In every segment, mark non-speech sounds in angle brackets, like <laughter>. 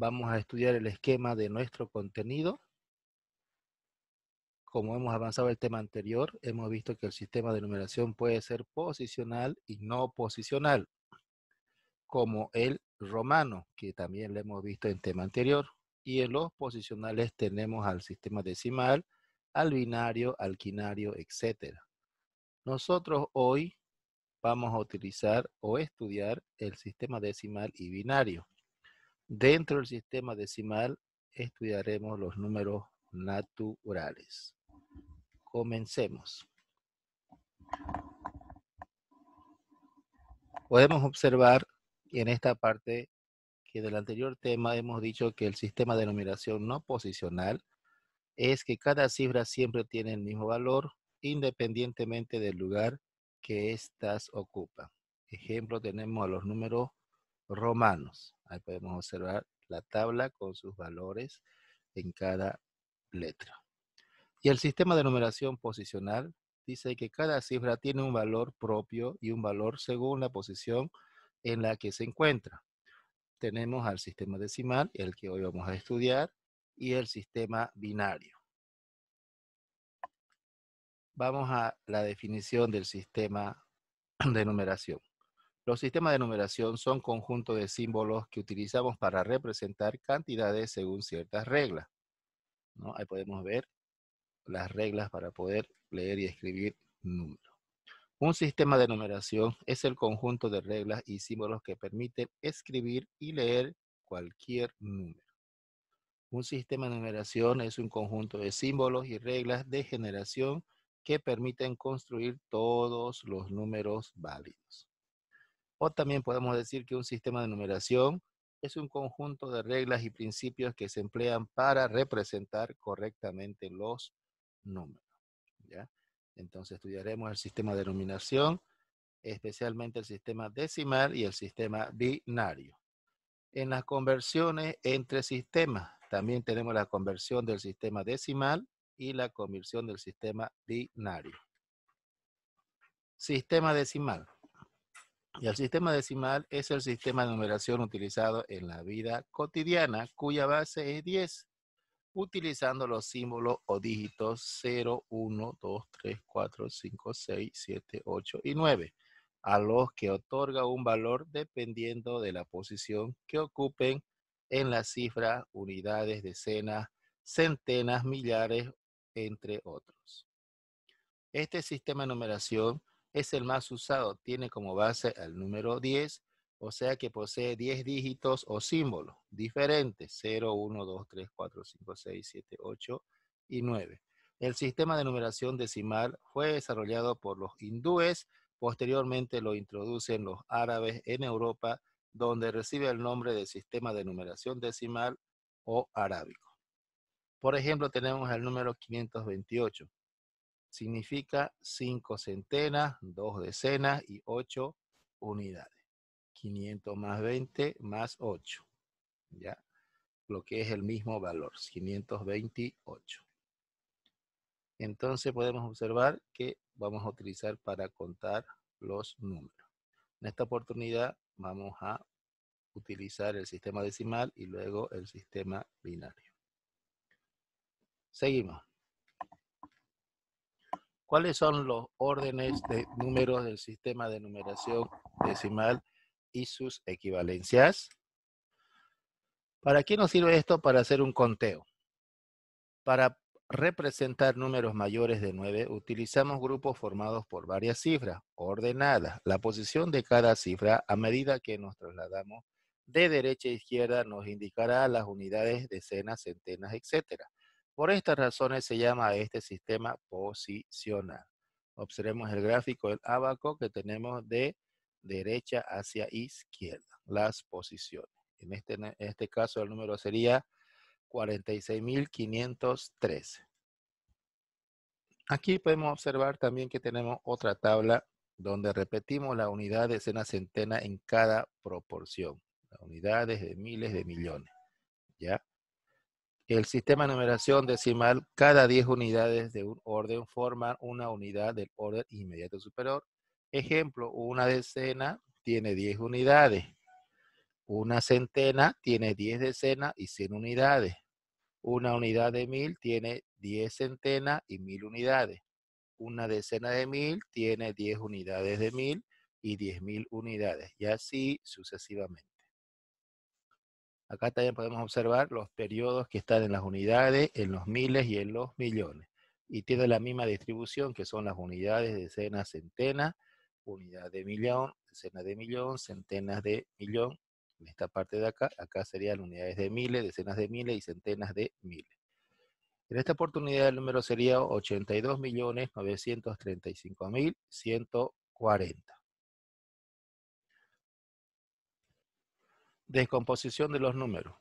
Vamos a estudiar el esquema de nuestro contenido. Como hemos avanzado el tema anterior, hemos visto que el sistema de numeración puede ser posicional y no posicional, como el romano, que también lo hemos visto en tema anterior. Y en los posicionales tenemos al sistema decimal, al binario, al quinario, etc. Nosotros hoy vamos a utilizar o estudiar el sistema decimal y binario. Dentro del sistema decimal estudiaremos los números naturales. Comencemos. Podemos observar en esta parte que del anterior tema hemos dicho que el sistema de numeración no posicional es que cada cifra siempre tiene el mismo valor independientemente del lugar que éstas ocupan. Ejemplo, tenemos a los números romanos. Ahí podemos observar la tabla con sus valores en cada letra. Y el sistema de numeración posicional dice que cada cifra tiene un valor propio y un valor según la posición en la que se encuentra. Tenemos al sistema decimal, el que hoy vamos a estudiar, y el sistema binario. Vamos a la definición del sistema <clears throat> de numeración. Los sistemas de numeración son conjuntos de símbolos que utilizamos para representar cantidades según ciertas reglas. Ahí podemos ver las reglas para poder leer y escribir números. Un sistema de numeración es el conjunto de reglas y símbolos que permiten escribir y leer cualquier número. Un sistema de numeración es un conjunto de símbolos y reglas de generación que permiten construir todos los números válidos. O también podemos decir que un sistema de numeración es un conjunto de reglas y principios que se emplean para representar correctamente los números. ¿ya? Entonces estudiaremos el sistema de numeración, especialmente el sistema decimal y el sistema binario. En las conversiones entre sistemas, también tenemos la conversión del sistema decimal y la conversión del sistema binario. Sistema decimal. Y el sistema decimal es el sistema de numeración utilizado en la vida cotidiana, cuya base es 10, utilizando los símbolos o dígitos 0, 1, 2, 3, 4, 5, 6, 7, 8 y 9, a los que otorga un valor dependiendo de la posición que ocupen en la cifra, unidades, decenas, centenas, millares, entre otros. Este sistema de numeración es el más usado, tiene como base el número 10, o sea que posee 10 dígitos o símbolos diferentes, 0, 1, 2, 3, 4, 5, 6, 7, 8 y 9. El sistema de numeración decimal fue desarrollado por los hindúes, posteriormente lo introducen los árabes en Europa, donde recibe el nombre de sistema de numeración decimal o arábico. Por ejemplo, tenemos el número 528, significa cinco centenas, dos decenas y ocho unidades. 500 más 20 más 8, ¿ya? Lo que es el mismo valor, 528. Entonces podemos observar que vamos a utilizar para contar los números. En esta oportunidad vamos a utilizar el sistema decimal y luego el sistema binario. Seguimos cuáles son los órdenes de números del sistema de numeración decimal y sus equivalencias. ¿Para qué nos sirve esto? Para hacer un conteo. Para representar números mayores de 9, utilizamos grupos formados por varias cifras, ordenadas. La posición de cada cifra a medida que nos trasladamos de derecha a izquierda nos indicará las unidades, decenas, centenas, etcétera. Por estas razones se llama este sistema posicional. Observemos el gráfico del abaco que tenemos de derecha hacia izquierda, las posiciones. En este, este caso el número sería 46,513. Aquí podemos observar también que tenemos otra tabla donde repetimos la unidad, decena, centena en cada proporción. las unidades de miles de millones. ¿Ya? el sistema de numeración decimal cada 10 unidades de un orden forman una unidad del orden inmediato superior. Ejemplo, una decena tiene 10 unidades. Una centena tiene 10 decenas y 100 unidades. Una unidad de 1000 tiene 10 centenas y 1000 unidades. Una decena de 1000 tiene 10 unidades de 1000 y 10.000 unidades. Y así sucesivamente. Acá también podemos observar los periodos que están en las unidades, en los miles y en los millones. Y tiene la misma distribución que son las unidades, decenas, centenas, unidad de millón, decenas de millón, centenas de millón. En esta parte de acá, acá serían unidades de miles, decenas de miles y centenas de miles. En esta oportunidad el número sería 82.935.140. Descomposición de los números.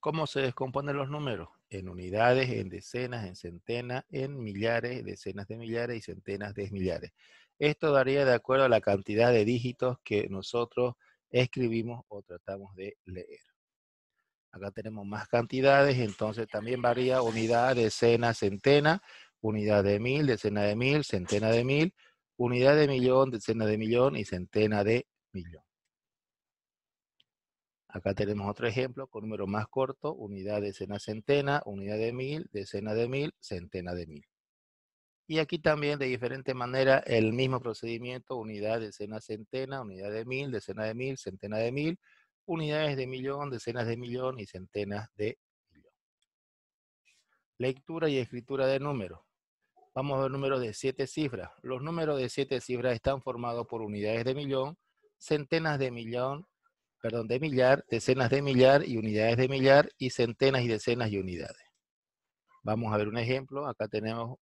¿Cómo se descomponen los números? En unidades, en decenas, en centenas, en millares, decenas de millares y centenas de millares. Esto daría de acuerdo a la cantidad de dígitos que nosotros escribimos o tratamos de leer. Acá tenemos más cantidades, entonces también varía unidad, decena, centena, unidad de mil, decena de mil, centena de mil, unidad de millón, decena de millón y centena de millón. Acá tenemos otro ejemplo con número más corto, unidad, decena, centena, unidad de mil, decena de mil, centena de mil. Y aquí también de diferente manera el mismo procedimiento, unidad, decena, centena, unidad de mil, decena de mil, centena de mil, unidades de millón, decenas de millón y centenas de millón. Lectura y escritura de números. Vamos a ver números de siete cifras. Los números de siete cifras están formados por unidades de millón, centenas de millón, perdón, de millar, decenas de millar y unidades de millar y centenas y decenas y unidades. Vamos a ver un ejemplo. Acá tenemos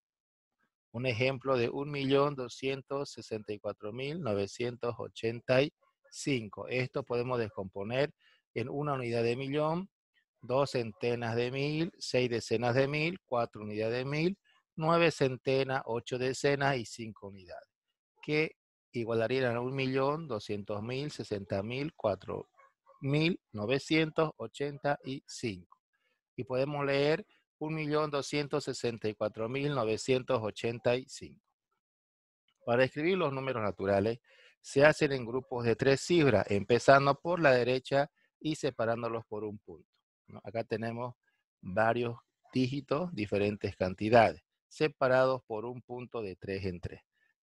un ejemplo de 1.264.985. Esto podemos descomponer en una unidad de millón, dos centenas de mil, seis decenas de mil, cuatro unidades de mil, nueve centenas, ocho decenas y cinco unidades. ¿Qué igualarían a 1.200.000, 60.000, Y podemos leer 1.264.985. Para escribir los números naturales, se hacen en grupos de tres cifras, empezando por la derecha y separándolos por un punto. Acá tenemos varios dígitos, diferentes cantidades, separados por un punto de tres en tres.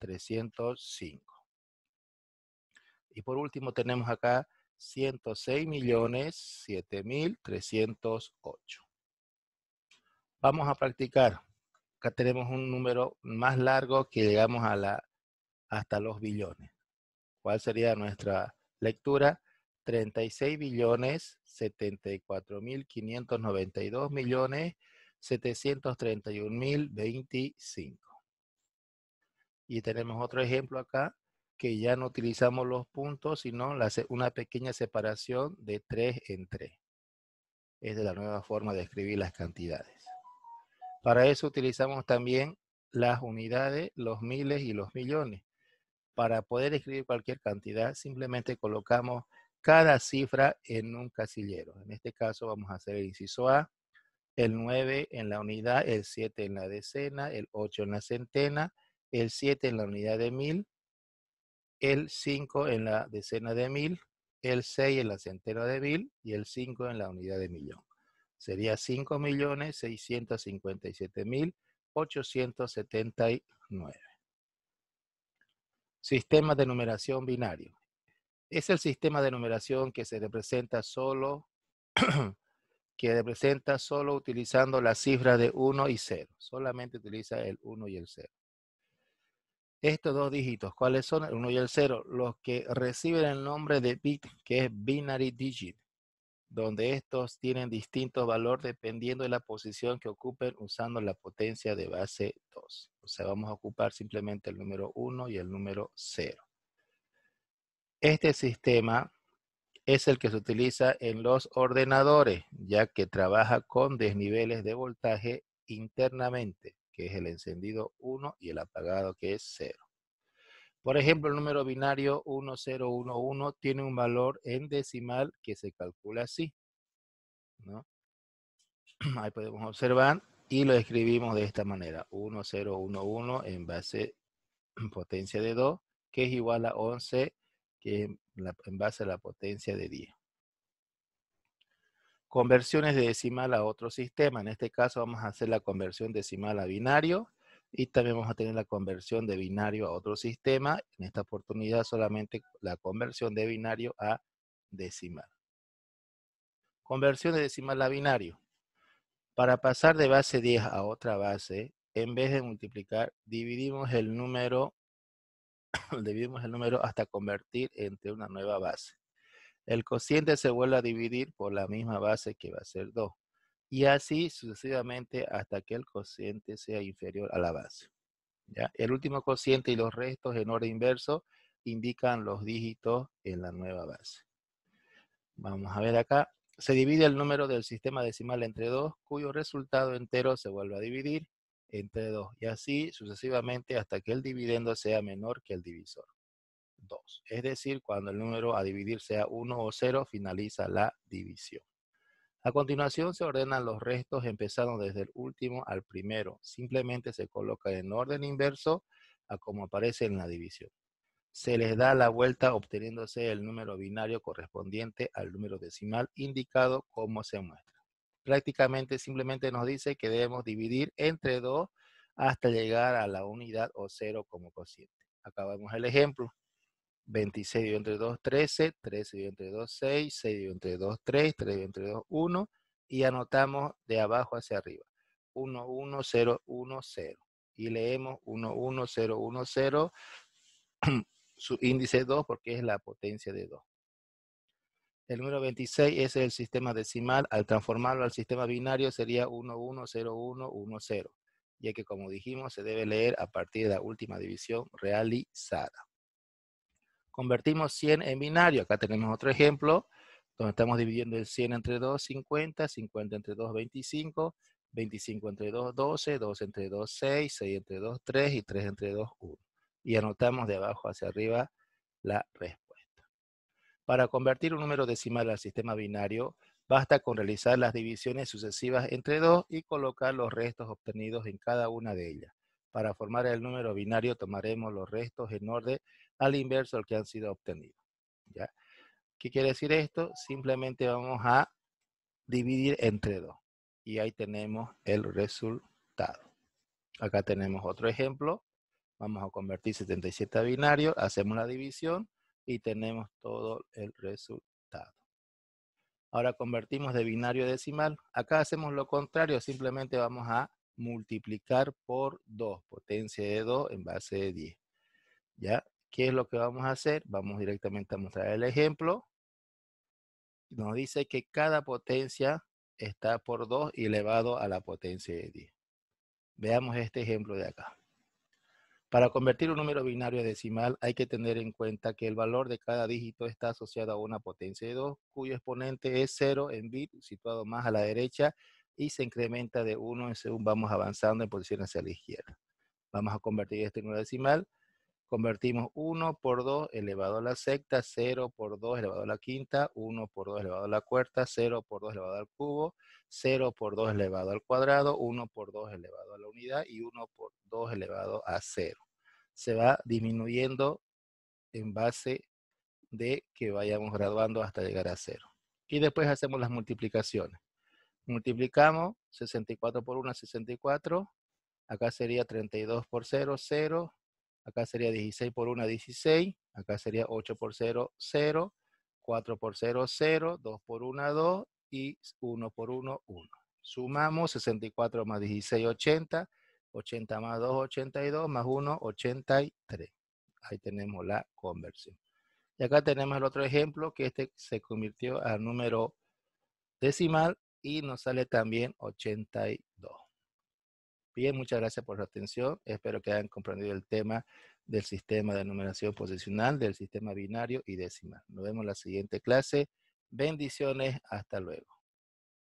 305. Y por último tenemos acá 106 millones ocho. Vamos a practicar. Acá tenemos un número más largo que llegamos a la, hasta los billones. ¿Cuál sería nuestra lectura? 36 billones 74.592 millones mil 731.025. Y tenemos otro ejemplo acá que ya no utilizamos los puntos, sino una pequeña separación de 3 en 3. Es de la nueva forma de escribir las cantidades. Para eso utilizamos también las unidades, los miles y los millones. Para poder escribir cualquier cantidad, simplemente colocamos cada cifra en un casillero. En este caso vamos a hacer el inciso A, el 9 en la unidad, el 7 en la decena, el 8 en la centena, el 7 en la unidad de 1000, el 5 en la decena de mil, el 6 en la centena de 1000 y el 5 en la unidad de millón. Sería 5.657.879. Sistema de numeración binario. Es el sistema de numeración que se representa solo <clears throat> que representa solo utilizando la cifra de 1 y 0. Solamente utiliza el 1 y el 0 estos dos dígitos, ¿cuáles son? El 1 y el 0, los que reciben el nombre de bit, que es binary digit, donde estos tienen distinto valor dependiendo de la posición que ocupen usando la potencia de base 2. O sea, vamos a ocupar simplemente el número 1 y el número 0. Este sistema es el que se utiliza en los ordenadores, ya que trabaja con desniveles de voltaje internamente que es el encendido 1 y el apagado, que es 0. Por ejemplo, el número binario 1011 tiene un valor en decimal que se calcula así. <clears throat> Ahí podemos observar y lo escribimos de esta manera. 1011 en base <clears throat> potencia de 2, que es igual a 11, que en base a la potencia de 10 conversiones de decimal a otro sistema. En este caso vamos a hacer la conversión decimal a binario y también vamos a tener la conversión de binario a otro sistema. En esta oportunidad solamente la conversión de binario a decimal. Conversión de decimal a binario. Para pasar de base 10 a otra base, en vez de multiplicar, dividimos el número, <coughs> dividimos el número hasta convertir entre una nueva base el cociente se vuelve a dividir por la misma base que va a ser 2. Y así sucesivamente hasta que el cociente sea inferior a la base. ¿Ya? El último cociente y los restos en orden inverso indican los dígitos en la nueva base. Vamos a ver acá. Se divide el número del sistema decimal entre 2, cuyo resultado entero se vuelve a dividir entre 2, y así sucesivamente hasta que el dividendo sea menor que el divisor. Es decir, cuando el número a dividir sea 1 o 0, finaliza la división. A continuación se ordenan los restos empezando desde el último al primero. Simplemente se coloca en orden inverso a como aparece en la división. Se les da la vuelta obteniéndose el número binario correspondiente al número decimal indicado como se muestra. Prácticamente simplemente nos dice que debemos dividir entre 2 hasta llegar a la unidad o 0 como cociente. Acabamos el ejemplo. 26 dividido entre 2, 13, 13 dividido entre 2, 6, 6 dividido entre 2, 3, 3 dividido entre 2, 1, y anotamos de abajo hacia arriba, 1, 1, 0, 1, 0, y leemos 1, 1, 0, 1, 0, su índice 2 porque es la potencia de 2. El número 26 es el sistema decimal, al transformarlo al sistema binario sería 1, 1, 0, 1, 1, 0, ya que como dijimos se debe leer a partir de la última división realizada. Convertimos 100 en binario. Acá tenemos otro ejemplo, donde estamos dividiendo el 100 entre 2, 50, 50 entre 2, 25, 25 entre 2, 12, 2 entre 2, 6, 6 entre 2, 3 y 3 entre 2, 1. Y anotamos de abajo hacia arriba la respuesta. Para convertir un número decimal al sistema binario, basta con realizar las divisiones sucesivas entre 2 y colocar los restos obtenidos en cada una de ellas. Para formar el número binario tomaremos los restos en orden al inverso al que han sido obtenidos. ¿ya? ¿Qué quiere decir esto? Simplemente vamos a dividir entre dos. Y ahí tenemos el resultado. Acá tenemos otro ejemplo. Vamos a convertir 77 a binario, hacemos la división y tenemos todo el resultado. Ahora convertimos de binario a decimal. Acá hacemos lo contrario, simplemente vamos a multiplicar por 2, potencia de 2 en base de 10. ¿Ya? ¿Qué es lo que vamos a hacer? Vamos directamente a mostrar el ejemplo. Nos dice que cada potencia está por 2 elevado a la potencia de 10. Veamos este ejemplo de acá. Para convertir un número binario a decimal hay que tener en cuenta que el valor de cada dígito está asociado a una potencia de 2, cuyo exponente es 0 en bit, situado más a la derecha, y se incrementa de 1 en según vamos avanzando en posición hacia la izquierda. Vamos a convertir este número decimal convertimos 1 por 2 elevado a la sexta, 0 por 2 elevado a la quinta, 1 por 2 elevado a la cuarta, 0 por 2 elevado al cubo, 0 por 2 elevado al cuadrado, 1 por 2 elevado a la unidad y 1 por 2 elevado a 0. Se va disminuyendo en base de que vayamos graduando hasta llegar a 0. Y después hacemos las multiplicaciones. Multiplicamos 64 por 1, 64. Acá sería 32 por 0, 0. Acá sería 16 por 1, 16. Acá sería 8 por 0, 0. 4 por 0, 0. 2 por 1, 2. Y 1 por 1, 1. Sumamos 64 más 16, 80. 80 más 2, 82. Más 1, 83. Ahí tenemos la conversión. Y acá tenemos el otro ejemplo que este se convirtió al número decimal y nos sale también 82. Bien, muchas gracias por su atención. Espero que hayan comprendido el tema del sistema de numeración posicional, del sistema binario y décima. Nos vemos en la siguiente clase. Bendiciones. Hasta luego.